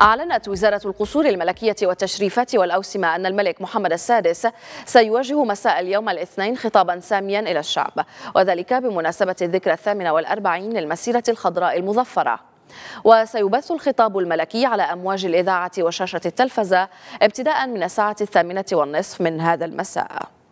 أعلنت وزارة القصور الملكية والتشريفات والأوسمة أن الملك محمد السادس سيواجه مساء اليوم الاثنين خطابا ساميا إلى الشعب وذلك بمناسبة الذكرى الثامنة والأربعين للمسيرة الخضراء المظفرة وسيبث الخطاب الملكي على أمواج الإذاعة وشاشة التلفزة ابتداء من الساعة الثامنة والنصف من هذا المساء